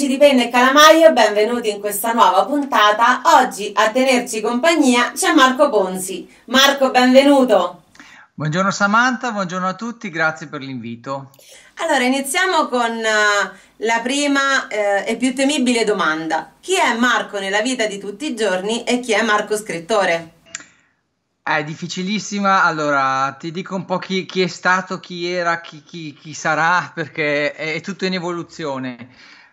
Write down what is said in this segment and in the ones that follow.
Amici di Penne e Calamaio, benvenuti in questa nuova puntata. Oggi a tenerci compagnia c'è Marco Ponzi. Marco, benvenuto. Buongiorno Samantha, buongiorno a tutti, grazie per l'invito. Allora, iniziamo con eh, la prima eh, e più temibile domanda. Chi è Marco nella vita di tutti i giorni e chi è Marco scrittore? È difficilissima, allora ti dico un po' chi, chi è stato, chi era, chi, chi, chi sarà, perché è tutto in evoluzione.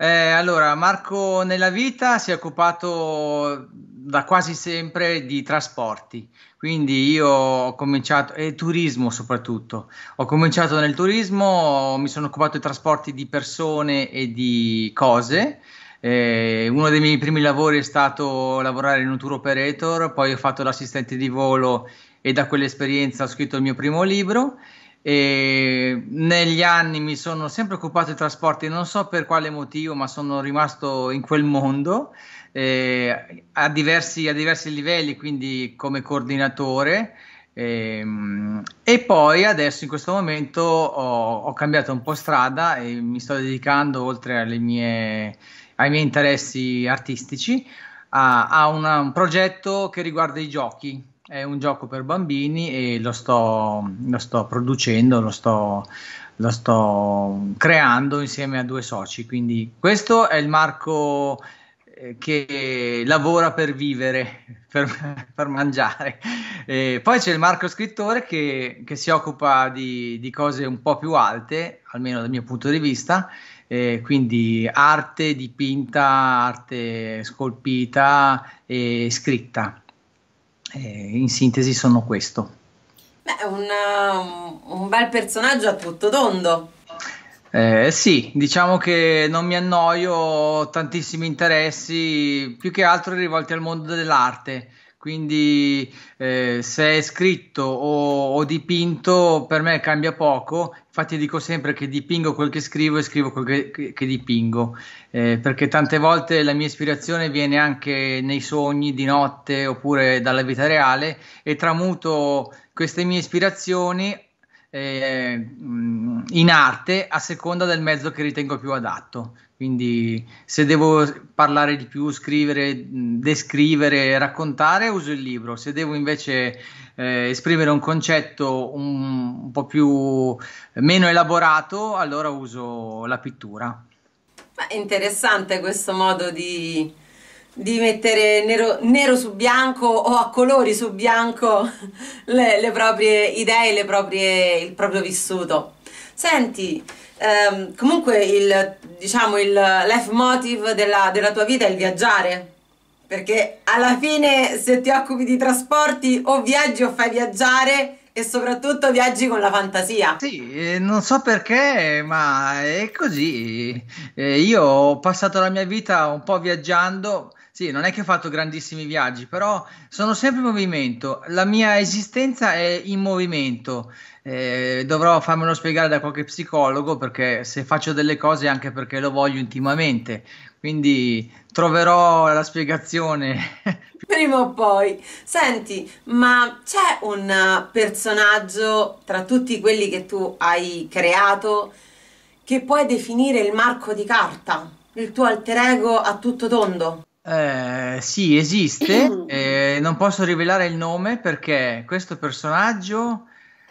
Eh, allora, Marco nella vita si è occupato da quasi sempre di trasporti, quindi io ho cominciato, e turismo soprattutto, ho cominciato nel turismo, mi sono occupato di trasporti di persone e di cose, eh, uno dei miei primi lavori è stato lavorare in un tour operator, poi ho fatto l'assistente di volo e da quell'esperienza ho scritto il mio primo libro e negli anni mi sono sempre occupato di trasporti, non so per quale motivo, ma sono rimasto in quel mondo eh, a, diversi, a, diversi, livelli, quindi come coordinatore. Ehm, e, poi adesso in questo momento ho, ho, cambiato un po' strada e mi sto dedicando, oltre mie, ai miei interessi artistici, a, a una, un progetto che riguarda i giochi è un gioco per bambini e lo sto, lo sto producendo, lo sto, lo sto, creando insieme a due soci. Quindi questo è il Marco eh, che lavora per vivere, per, per mangiare. E poi c'è il Marco scrittore che, che si occupa di, di cose un po' più alte, almeno dal mio punto di vista. Eh, quindi arte dipinta, arte scolpita e scritta eh, in sintesi sono questo. Beh, una, um, un bel personaggio a tutto tondo. Eh, sì, diciamo che non mi annoio, ho tantissimi interessi, più che altro rivolti al mondo dell'arte quindi eh, se è scritto o, o, dipinto per me cambia poco, infatti dico sempre che dipingo quel che scrivo e scrivo quel che, che dipingo, eh, perché tante volte la mia ispirazione viene anche nei sogni di notte oppure dalla vita reale e tramuto queste mie ispirazioni eh, in arte a seconda del mezzo che ritengo più adatto. Quindi se devo parlare di più, scrivere, descrivere, raccontare, uso il libro. Se devo invece eh, esprimere un concetto un, un po' più meno elaborato, allora uso la pittura. Ma interessante questo modo di, di mettere nero, nero, su bianco o a colori su bianco le, le proprie idee, le proprie, il proprio vissuto. Senti, ehm, comunque il, diciamo, il life motive della, della tua vita è il viaggiare perché alla fine se ti occupi di trasporti o viaggi o fai viaggiare e soprattutto viaggi con la fantasia. Sì, eh, non so perché, ma è così. Eh, io ho passato la mia vita un po' viaggiando sì, non è che ho fatto grandissimi viaggi, però sono sempre in movimento. La mia esistenza è in movimento. Eh, dovrò farmelo spiegare da qualche psicologo perché se faccio delle cose è anche perché lo voglio intimamente. Quindi troverò la spiegazione. Prima o poi. Senti, ma c'è un personaggio tra tutti quelli che tu hai creato che puoi definire il marco di carta, il tuo alter ego a tutto tondo? Eh, sì, esiste, eh, non posso rivelare il nome perché questo personaggio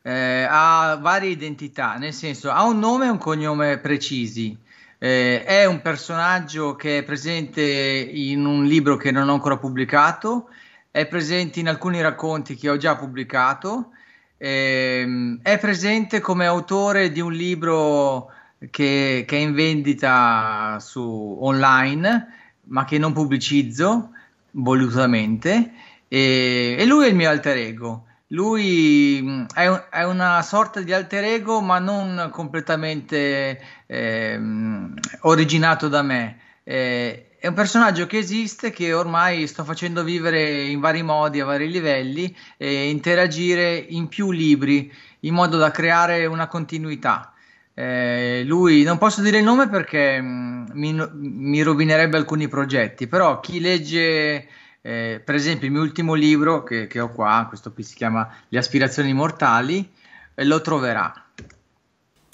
eh, ha varie identità, nel senso ha un nome e un cognome precisi. Eh, è un personaggio che è presente in un libro che non ho ancora pubblicato, è presente in alcuni racconti che ho già pubblicato, ehm, è presente come autore di un libro che, che è in vendita su online ma che non pubblicizzo volutamente, e, e lui è il mio alter ego. Lui mm, è, un, è, una sorta di alter ego, ma non completamente eh, originato da me. Eh, è un personaggio che esiste, che ormai sto facendo vivere in vari modi, a vari livelli, e interagire in più libri, in modo da creare una continuità. Eh, lui non posso dire il nome perché mh, mm, mi, mi, rovinerebbe alcuni progetti, però chi legge eh, per esempio il mio ultimo libro che, che, ho qua, questo qui si chiama Le aspirazioni mortali, eh, lo troverà.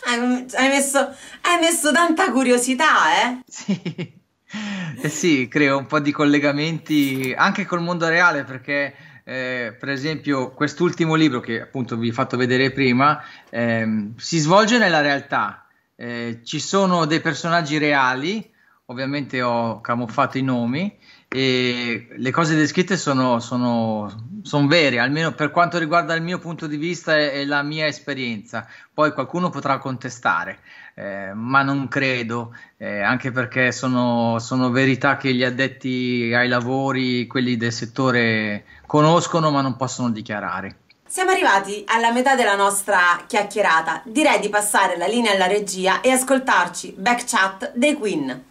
Hai messo, hai messo tanta curiosità, eh? Sì. Eh sì, creo un po' di collegamenti anche col mondo reale perché eh, per esempio, quest'ultimo libro che appunto vi ho fatto vedere prima, ehm, si svolge nella realtà. Eh, ci sono dei personaggi reali, ovviamente ho camuffato i nomi, e le cose descritte sono, sono, sono, vere, almeno per quanto riguarda il mio punto di vista e, e la mia esperienza. Poi qualcuno potrà contestare, eh, ma non credo, eh, anche perché sono, sono, verità che gli addetti ai lavori, quelli del settore, conoscono ma non possono dichiarare. Siamo arrivati alla metà della nostra chiacchierata. Direi di passare la linea alla regia e ascoltarci back chat dei Queen.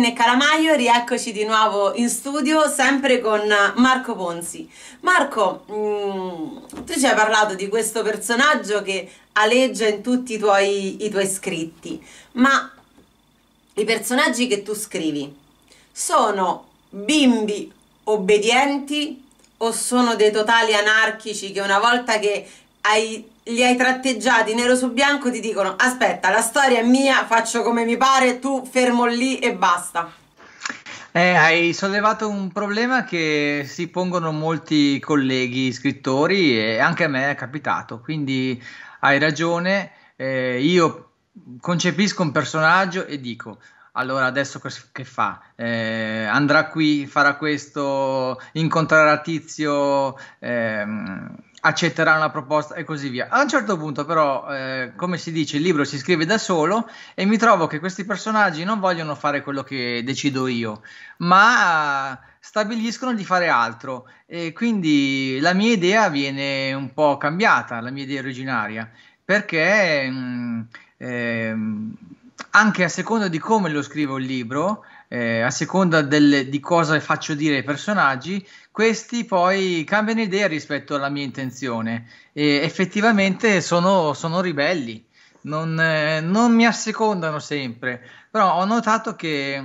Irene Calamaio, rieccoci di nuovo in studio, sempre con Marco Ponzi. Marco, mm, tu ci hai parlato di questo personaggio che aleggia in tutti i tuoi, i tuoi scritti, ma i personaggi che tu scrivi sono bimbi obbedienti o sono dei totali anarchici che una volta che hai li hai tratteggiati nero su bianco, ti dicono aspetta, la storia è mia, faccio come mi pare, tu fermo lì e basta. Eh, hai sollevato un problema che si pongono molti colleghi scrittori e anche a me è capitato, quindi hai ragione, eh, io concepisco un personaggio e dico allora adesso che fa? Eh, andrà qui, farà questo, incontrerà Tizio. Ehm, accetteranno la proposta e così via. A un certo punto però, eh, come si dice, il libro si scrive da solo e mi trovo che questi personaggi non vogliono fare quello che decido io, ma stabiliscono di fare altro e quindi la mia idea viene un po' cambiata, la mia idea originaria, perché mh, mm, eh, anche a seconda di come lo scrivo il libro, eh, a seconda del, di cosa faccio dire ai personaggi, questi poi cambiano idea rispetto alla mia intenzione e effettivamente sono, sono ribelli, non, eh, non, mi assecondano sempre, però ho notato che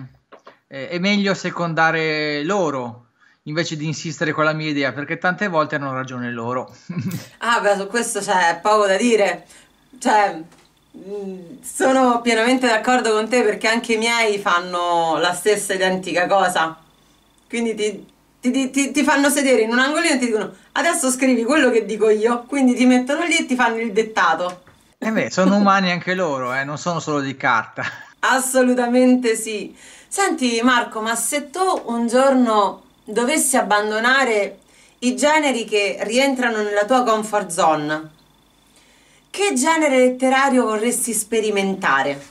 eh, è meglio secondare loro invece di insistere con la mia idea, perché tante volte hanno ragione loro. ah, beh, su questo c'è poco da dire. Cioè, Mm, sono pienamente d'accordo con te perché anche i miei fanno la stessa identica cosa. Quindi ti, ti, ti, ti, fanno sedere in un angolino e ti dicono adesso scrivi quello che dico io, quindi ti mettono lì e ti fanno il dettato. E eh beh, sono umani anche loro, eh, non sono solo di carta. Assolutamente sì. Senti Marco, ma se tu un giorno dovessi abbandonare i generi che rientrano nella tua comfort zone, che genere letterario vorresti sperimentare?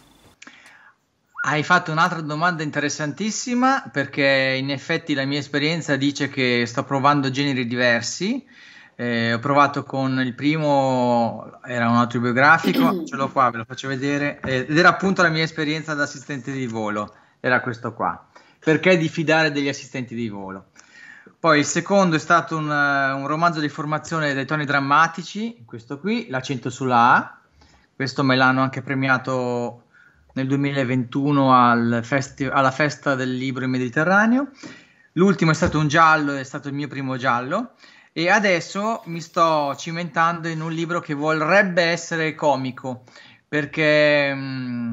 Hai fatto un'altra domanda interessantissima perché in effetti la mia esperienza dice che sto provando generi diversi. Eh, ho provato con il primo, era un autobiografico, ce l'ho qua, ve lo faccio vedere, eh, ed era appunto la mia esperienza da assistente di volo, era questo qua. Perché diffidare degli assistenti di volo? Poi il secondo è stato un, eh, un romanzo di formazione dai toni drammatici, questo qui, L'accento sulla A. Questo me l'hanno anche premiato nel 2021 al festi- alla festa del libro in Mediterraneo. L'ultimo è stato un giallo, è stato il mio primo giallo. E adesso mi sto cimentando in un libro che vorrebbe essere comico, perché... Mh, mm,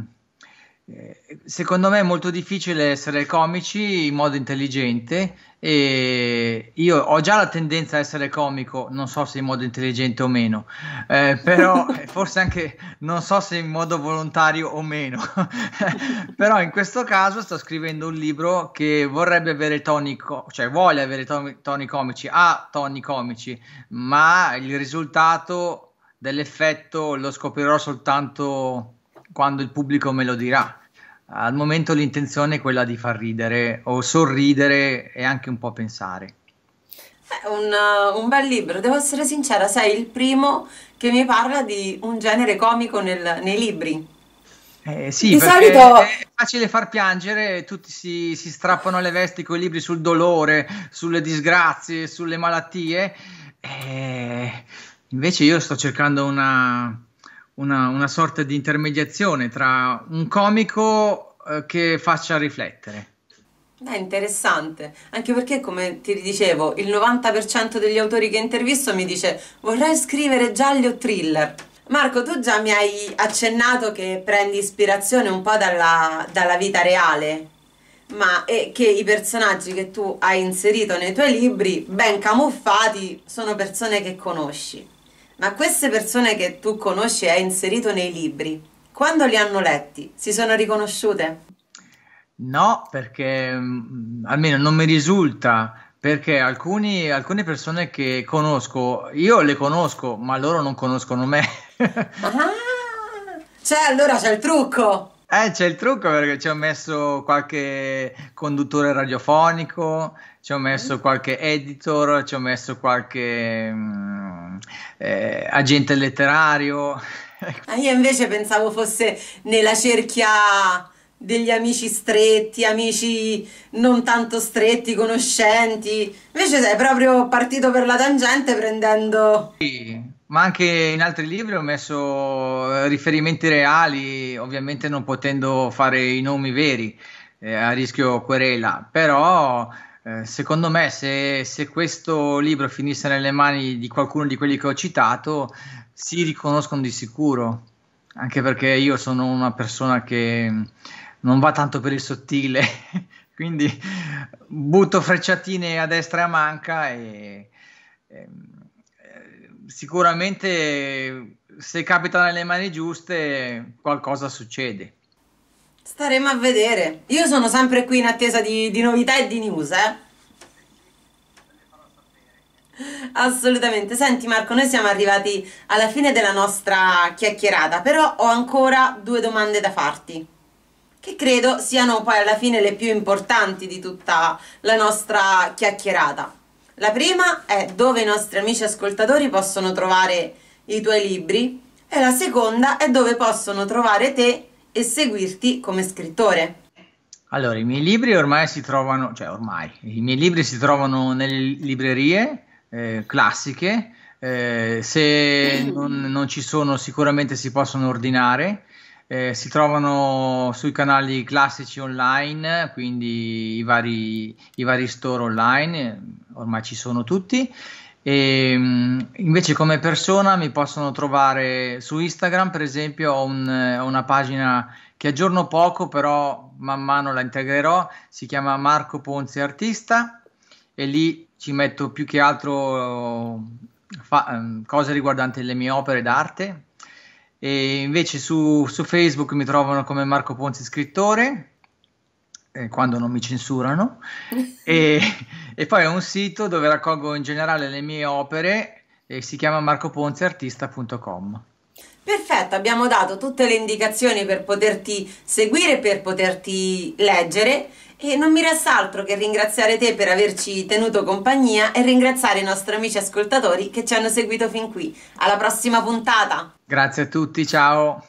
eh, secondo me è molto difficile essere comici in modo intelligente e io ho già la tendenza a essere comico, non so se in modo intelligente o meno, eh, però eh, forse anche non so se in modo volontario o meno, però in questo caso sto scrivendo un libro che vorrebbe avere toni, co- cioè vuole avere toni, toni comici, ha toni comici, ma il risultato dell'effetto lo scoprirò soltanto quando il pubblico me lo dirà. Al momento l'intenzione è quella di far ridere o sorridere e anche un po' pensare. È un, eh, un, bel libro, devo essere sincera, sei il primo che mi parla di un genere comico nel, nei libri. Eh, sì, di solito... è facile far piangere, tutti si, si strappano le vesti con i libri sul dolore, sulle disgrazie, sulle malattie. Eh, invece io sto cercando una, una, una sorta di intermediazione tra un comico eh, che faccia riflettere. Beh, interessante, anche perché come ti dicevo, il 90% degli autori che intervisto mi dice vorrei scrivere gialli o thriller. Marco, tu già mi hai accennato che prendi ispirazione un po' dalla, dalla vita reale, ma è che i personaggi che tu hai inserito nei tuoi libri, ben camuffati, sono persone che conosci. Ma queste persone che tu conosci e hai inserito nei libri, quando li hanno letti, si sono riconosciute? No, perché mm, almeno non mi risulta, perché alcuni, alcune persone che conosco, io le conosco, ma loro non conoscono me. ah, cioè allora c'è il trucco! Eh, c'è il trucco perché ci ho messo qualche conduttore radiofonico, ci ho messo qualche editor, ci ho messo qualche mh, mm, eh, agente letterario. Ah, io invece pensavo fosse nella cerchia degli amici stretti, amici non tanto stretti, conoscenti. Invece sei proprio partito per la tangente prendendo... Sì ma anche in altri libri ho messo eh, riferimenti reali, ovviamente non potendo fare i nomi veri, eh, a rischio querela, però eh, secondo me se, se, questo libro finisse nelle mani di qualcuno di quelli che ho citato, si riconoscono di sicuro, anche perché io sono una persona che mm, non va tanto per il sottile, quindi butto frecciatine a destra e a manca e, e mm, eh, sicuramente se capita nelle mani giuste qualcosa succede. Staremo a vedere. Io sono sempre qui in attesa di, di novità e di news, eh. Assolutamente. Senti Marco, noi siamo arrivati alla fine della nostra chiacchierata, però ho ancora due domande da farti, che credo siano poi alla fine le più importanti di tutta la nostra chiacchierata. La prima è dove i nostri amici ascoltatori possono trovare i tuoi libri e la seconda è dove possono trovare te e seguirti come scrittore. Allora, i miei libri ormai si trovano, cioè ormai, i miei libri si trovano nelle librerie eh, classiche, eh, se mm. non, non, ci sono sicuramente si possono ordinare, eh, si trovano sui canali classici online, quindi i vari, i vari store online, ormai ci sono tutti. E, mm, invece come persona mi possono trovare su Instagram, per esempio, ho, un, ho una pagina che aggiorno poco, però man mano la integrerò, si chiama Marco Ponzi Artista e lì ci metto più che altro eh, fa, ehm, cose riguardanti le mie opere d'arte, e invece su, su, Facebook mi trovano come Marco Ponzi scrittore, eh, quando non mi censurano, e, e, poi ho un sito dove raccolgo in generale le mie opere e si chiama marcoponziartista.com. Perfetto, abbiamo dato tutte le indicazioni per poterti seguire, per poterti leggere e non mi resta altro che ringraziare te per averci tenuto compagnia e ringraziare i nostri amici ascoltatori che ci hanno seguito fin qui. Alla prossima puntata! Grazie a tutti, ciao!